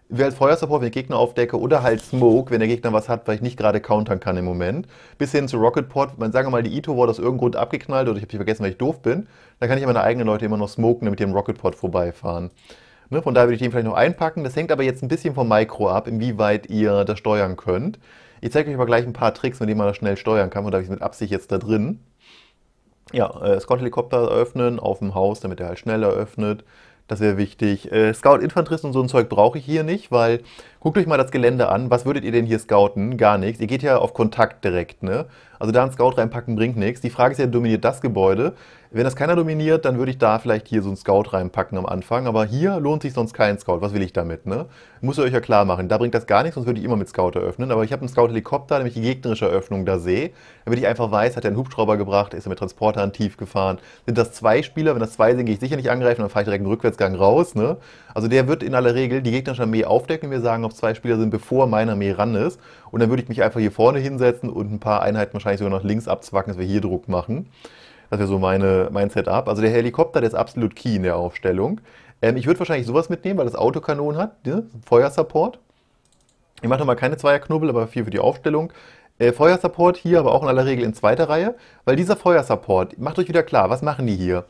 Wäre halt Feuersupport, wenn ich Gegner aufdecke oder halt Smoke, wenn der Gegner was hat, weil ich nicht gerade countern kann im Moment. Bis hin zu Rocketport, man sage mal, die Ito wurde aus irgendeinem Grund abgeknallt oder ich habe sie vergessen, weil ich doof bin. Dann kann ich meine eigenen Leute immer noch smoken, damit die im Rocketport vorbeifahren. Ne, von daher würde ich den vielleicht noch einpacken. Das hängt aber jetzt ein bisschen vom Mikro ab, inwieweit ihr das steuern könnt. Ich zeige euch aber gleich ein paar Tricks, mit denen man das schnell steuern kann. Und da habe ich es mit Absicht jetzt da drin. Ja, äh, Scout-Helikopter öffnen auf dem Haus, damit er halt schneller öffnet. Das wäre wichtig. Äh, Scout-Infanterist und so ein Zeug brauche ich hier nicht, weil guckt euch mal das Gelände an. Was würdet ihr denn hier scouten? Gar nichts. Ihr geht ja auf Kontakt direkt, ne? Also da einen Scout reinpacken bringt nichts. Die Frage ist ja, dominiert das Gebäude? Wenn das keiner dominiert, dann würde ich da vielleicht hier so einen Scout reinpacken am Anfang. Aber hier lohnt sich sonst kein Scout. Was will ich damit? Ne? Muss ihr euch ja klar machen. Da bringt das gar nichts, sonst würde ich immer mit Scout eröffnen. Aber ich habe einen Scout-Helikopter, damit ich die gegnerische Eröffnung da sehe. Damit ich einfach weiß, hat er einen Hubschrauber gebracht, ist er mit Transportern tief gefahren. Sind das zwei Spieler? Wenn das zwei sind, gehe ich sicher nicht angreifen, dann fahre ich direkt einen Rückwärtsgang raus. Ne? Also der wird in aller Regel die gegnerische Armee aufdecken, Wir sagen, ob zwei Spieler sind, bevor meine Armee ran ist. Und dann würde ich mich einfach hier vorne hinsetzen und ein paar Einheiten wahrscheinlich sogar nach links abzwacken, dass wir hier Druck machen. Das wäre so meine, mein Setup. Also der Helikopter, der ist absolut key in der Aufstellung. Ähm, ich würde wahrscheinlich sowas mitnehmen, weil das Autokanon hat, ne? Feuersupport. Ich mache nochmal keine Zweierknubbel, aber viel für die Aufstellung. Äh, Feuersupport hier, aber auch in aller Regel in zweiter Reihe, weil dieser Feuersupport, macht euch wieder klar, was machen die hier?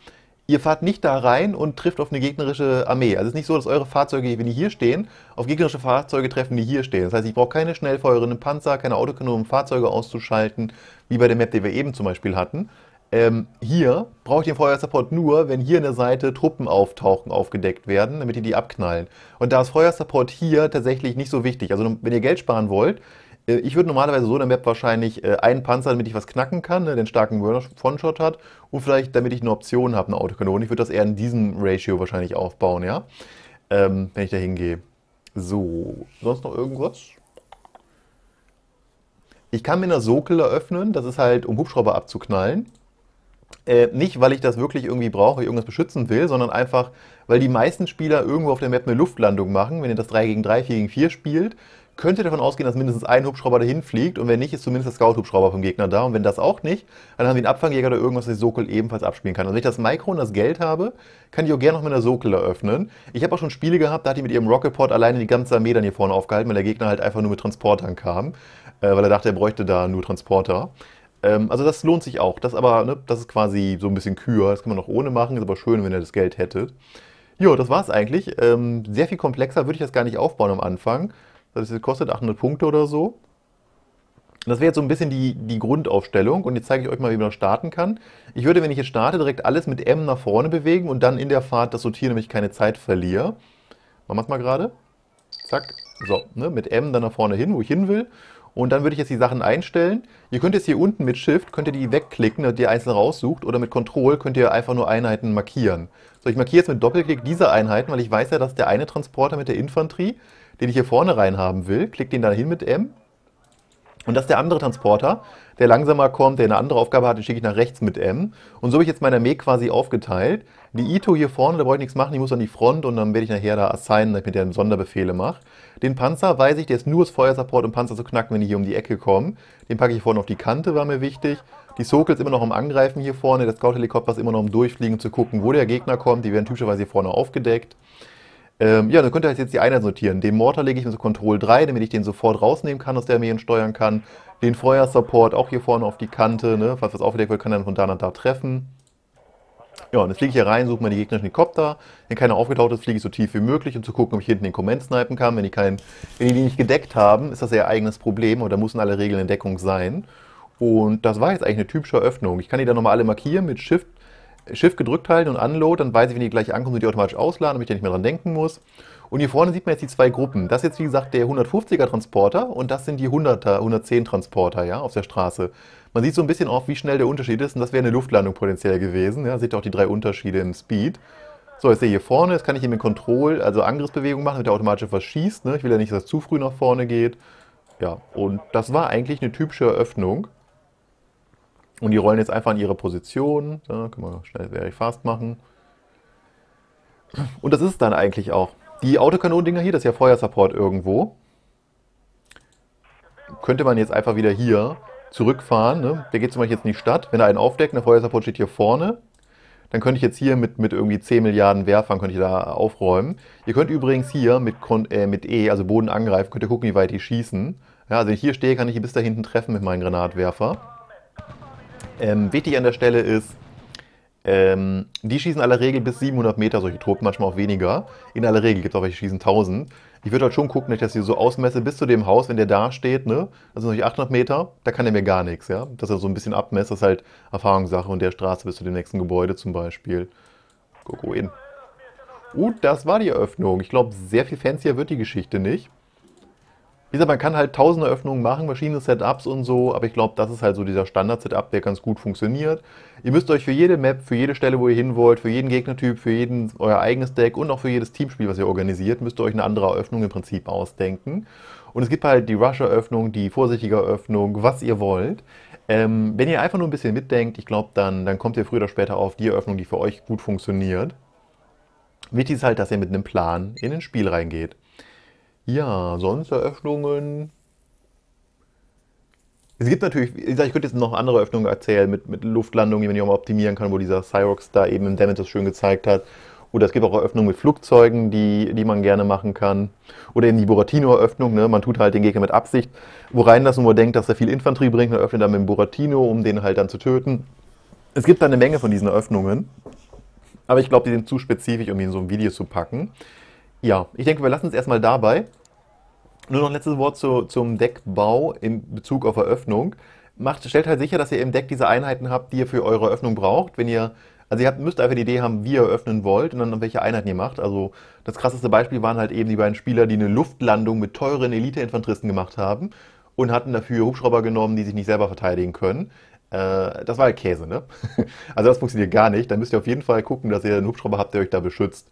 ihr fahrt nicht da rein und trifft auf eine gegnerische Armee. Also es ist nicht so, dass eure Fahrzeuge, wenn die hier stehen, auf gegnerische Fahrzeuge treffen, die hier stehen. Das heißt, ich brauche keine schnellfeuerenden Panzer, keine Autokanonen, um Fahrzeuge auszuschalten, wie bei der Map, die wir eben zum Beispiel hatten. Ähm, hier brauche ich den Feuersupport nur, wenn hier an der Seite Truppen auftauchen, aufgedeckt werden, damit die die abknallen. Und da ist Feuersupport hier tatsächlich nicht so wichtig. Also wenn ihr Geld sparen wollt, äh, ich würde normalerweise so in der Map wahrscheinlich äh, einen Panzer, damit ich was knacken kann, ne, der einen starken One-Shot hat und vielleicht, damit ich eine Option habe, eine Autokanone. Ich würde das eher in diesem Ratio wahrscheinlich aufbauen, ja? Ähm, wenn ich da hingehe. So, sonst noch irgendwas? Ich kann mir eine Sokel eröffnen, das ist halt, um Hubschrauber abzuknallen. Äh, nicht, weil ich das wirklich irgendwie brauche, ich irgendwas beschützen will, sondern einfach, weil die meisten Spieler irgendwo auf der Map eine Luftlandung machen, wenn ihr das 3 gegen 3, 4 gegen 4 spielt könnte davon ausgehen, dass mindestens ein Hubschrauber dahin fliegt und wenn nicht, ist zumindest der Scout-Hubschrauber vom Gegner da und wenn das auch nicht, dann haben wir einen Abfangjäger oder irgendwas, das die Sokel ebenfalls abspielen kann. Also wenn ich das Micro und das Geld habe, kann ich auch gerne noch mit einer Sokel eröffnen. Ich habe auch schon Spiele gehabt, da hat die mit ihrem Rocket Pod alleine die ganze Armee dann hier vorne aufgehalten, weil der Gegner halt einfach nur mit Transportern kam, äh, weil er dachte, er bräuchte da nur Transporter. Ähm, also das lohnt sich auch. Das aber, ne, das ist quasi so ein bisschen küher, das kann man noch ohne machen, ist aber schön, wenn ihr das Geld hättet. Jo, das war's eigentlich. Ähm, sehr viel komplexer würde ich das gar nicht aufbauen am Anfang. Das kostet 800 Punkte oder so. Das wäre jetzt so ein bisschen die, die Grundaufstellung und jetzt zeige ich euch mal, wie man starten kann. Ich würde, wenn ich jetzt starte, direkt alles mit M nach vorne bewegen und dann in der Fahrt das Sortieren, nämlich keine Zeit verliere. Machen wir es mal gerade. Zack. So, ne, mit M dann nach vorne hin, wo ich hin will. Und dann würde ich jetzt die Sachen einstellen. Ihr könnt jetzt hier unten mit Shift, könnt ihr die wegklicken, damit ihr einzeln raussucht. Oder mit Control könnt ihr einfach nur Einheiten markieren. So, ich markiere jetzt mit Doppelklick diese Einheiten, weil ich weiß ja, dass der eine Transporter mit der Infanterie den ich hier vorne rein haben will, klicke den dann hin mit M. Und das ist der andere Transporter, der langsamer kommt, der eine andere Aufgabe hat, den schicke ich nach rechts mit M. Und so habe ich jetzt meine Armee quasi aufgeteilt. Die Ito hier vorne, da brauche ich nichts machen, die muss an die Front und dann werde ich nachher da assignen, damit ich mit der Sonderbefehle mache. Den Panzer weiß ich, der ist nur das Feuersupport, um Panzer zu knacken, wenn die hier um die Ecke kommen. Den packe ich vorne auf die Kante, war mir wichtig. Die Sokels immer noch am Angreifen hier vorne, der Scout-Helikopter ist immer noch am Durchfliegen, zu gucken, wo der Gegner kommt. Die werden typischerweise hier vorne aufgedeckt. Ähm, ja, dann könnt ihr halt jetzt die Einheit sortieren. Den Mortar lege ich mit so Control 3, damit ich den sofort rausnehmen kann, aus der mir und steuern kann. Den Feuersupport auch hier vorne auf die Kante, ne? falls was aufgedeckt wird, kann er dann von da nach da treffen. Ja, und jetzt fliege ich hier rein, suche mir die gegnerischen Helikopter. Wenn keiner aufgetaucht ist, fliege ich so tief wie möglich, um zu gucken, ob ich hinten den Comment snipen kann. Wenn die, keinen, wenn die, nicht gedeckt haben, ist das ihr eigenes Problem und da müssen alle Regeln in Deckung sein. Und das war jetzt eigentlich eine typische Eröffnung. Ich kann die dann nochmal alle markieren mit Shift Shift gedrückt halten und Unload, dann weiß ich, wenn die gleich ankommen, sind die automatisch ausladen, damit ich da nicht mehr dran denken muss. Und hier vorne sieht man jetzt die zwei Gruppen. Das ist jetzt, wie gesagt, der 150er Transporter und das sind die 100er, 110 Transporter, ja, auf der Straße. Man sieht so ein bisschen auch, wie schnell der Unterschied ist und das wäre eine Luftlandung potenziell gewesen. Ja, seht ihr auch die drei Unterschiede im Speed. So, jetzt sehe ich hier vorne, jetzt kann ich hier mit Control, also Angriffsbewegung machen, damit der automatisch was schießt. Ne? Ich will ja nicht, dass es zu früh nach vorne geht. Ja, und das war eigentlich eine typische Eröffnung. Und die rollen jetzt einfach in ihre Position. Da können wir schnell very fast machen. Und das ist es dann eigentlich auch. Die Autokanonen-Dinger hier, das ist ja Feuersupport irgendwo. Könnte man jetzt einfach wieder hier zurückfahren. Ne? Der geht zum Beispiel jetzt in die Stadt. Wenn er einen aufdeckt, der Feuersupport steht hier vorne. Dann könnte ich jetzt hier mit, mit irgendwie 10 Milliarden Werfern könnte ich da aufräumen. Ihr könnt übrigens hier mit, äh, mit E, also Boden angreifen, könnt ihr gucken, wie weit die schießen. Ja, also wenn ich hier stehe, kann ich die bis da hinten treffen mit meinem Granatwerfer. Ähm, wichtig an der Stelle ist, ähm, die schießen aller Regel bis 700 Meter, solche Tropen manchmal auch weniger. In aller Regel gibt es auch welche, die schießen 1000. Ich würde halt schon gucken, dass ich das hier so ausmesse bis zu dem Haus, wenn der da steht, ne? Das sind solche 800 Meter, da kann der mir gar nichts, ja? Dass er so ein bisschen abmesst, das ist halt Erfahrungssache und der Straße bis zu dem nächsten Gebäude zum Beispiel. Guck, wohin. Gut, das war die Eröffnung. Ich glaube, sehr viel fancier wird die Geschichte nicht. Wie gesagt, man kann halt tausende Öffnungen machen, verschiedene Setups und so, aber ich glaube, das ist halt so dieser Standard-Setup, der ganz gut funktioniert. Ihr müsst euch für jede Map, für jede Stelle, wo ihr hin wollt, für jeden Gegnertyp, für jeden euer eigenes Deck und auch für jedes Teamspiel, was ihr organisiert, müsst ihr euch eine andere Eröffnung im Prinzip ausdenken. Und es gibt halt die Rush-Eröffnung, die vorsichtige Eröffnung, was ihr wollt. Ähm, wenn ihr einfach nur ein bisschen mitdenkt, ich glaube, dann, dann kommt ihr früher oder später auf die Eröffnung, die für euch gut funktioniert. Wichtig ist halt, dass ihr mit einem Plan in ein Spiel reingeht. Ja, sonst Eröffnungen. Es gibt natürlich, ich, sag, ich könnte jetzt noch andere Öffnungen erzählen mit, mit Luftlandungen, die man ja auch mal optimieren kann, wo dieser Cyrox da eben im Damage das schön gezeigt hat. Oder es gibt auch Eröffnungen mit Flugzeugen, die, die man gerne machen kann. Oder eben die Buratino-Eröffnung, ne? man tut halt den Gegner mit Absicht wo reinlassen, wo er denkt, dass er viel Infanterie bringt, und öffnet dann mit dem Buratino, um den halt dann zu töten. Es gibt da eine Menge von diesen Eröffnungen, aber ich glaube, die sind zu spezifisch, um ihn in so ein Video zu packen. Ja, ich denke, wir lassen es erstmal dabei. Nur noch ein letztes Wort zu, zum Deckbau in Bezug auf Eröffnung. Macht, stellt halt sicher, dass ihr im Deck diese Einheiten habt, die ihr für eure Eröffnung braucht. Wenn ihr, also ihr habt, müsst einfach die Idee haben, wie ihr eröffnen wollt und dann welche Einheiten ihr macht. Also das krasseste Beispiel waren halt eben die beiden Spieler, die eine Luftlandung mit teuren Elite-Infanteristen gemacht haben und hatten dafür Hubschrauber genommen, die sich nicht selber verteidigen können. Äh, das war halt Käse, ne? also das funktioniert gar nicht. Dann müsst ihr auf jeden Fall gucken, dass ihr einen Hubschrauber habt, der euch da beschützt.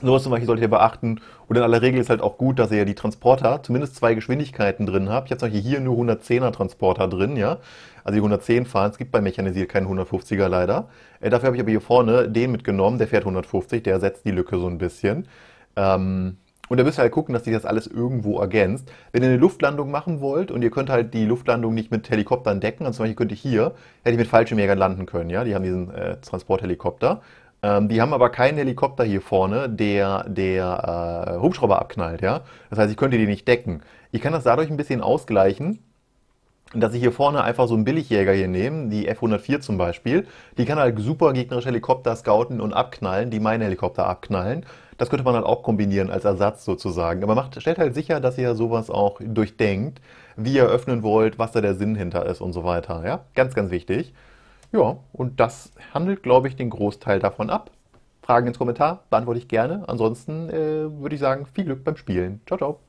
Sowas zum Beispiel solltet ihr beachten. Und in aller Regel ist halt auch gut, dass ihr die Transporter zumindest zwei Geschwindigkeiten drin habt. Ich habe zum Beispiel hier nur 110er Transporter drin, ja. Also die 110 fahren, es gibt bei mechanisiert keinen 150er leider. Äh, dafür habe ich aber hier vorne den mitgenommen, der fährt 150, der ersetzt die Lücke so ein bisschen. Ähm, und da müsst ihr halt gucken, dass sich das alles irgendwo ergänzt. Wenn ihr eine Luftlandung machen wollt und ihr könnt halt die Luftlandung nicht mit Helikoptern decken, dann also zum Beispiel könnte ich hier, hätte ich mit Fallschirmjägern landen können, ja. Die haben diesen äh, Transporthelikopter. Ähm, die haben aber keinen Helikopter hier vorne, der, der äh, Hubschrauber abknallt, ja. Das heißt, ich könnte die nicht decken. Ich kann das dadurch ein bisschen ausgleichen, dass ich hier vorne einfach so einen Billigjäger hier nehme, die F-104 zum Beispiel. Die kann halt super gegnerische Helikopter scouten und abknallen, die meine Helikopter abknallen. Das könnte man halt auch kombinieren als Ersatz sozusagen. Aber macht, stellt halt sicher, dass ihr sowas auch durchdenkt, wie ihr öffnen wollt, was da der Sinn hinter ist und so weiter. Ja, ganz, ganz wichtig. Ja, und das handelt, glaube ich, den Großteil davon ab. Fragen ins Kommentar beantworte ich gerne. Ansonsten äh, würde ich sagen, viel Glück beim Spielen. Ciao, ciao.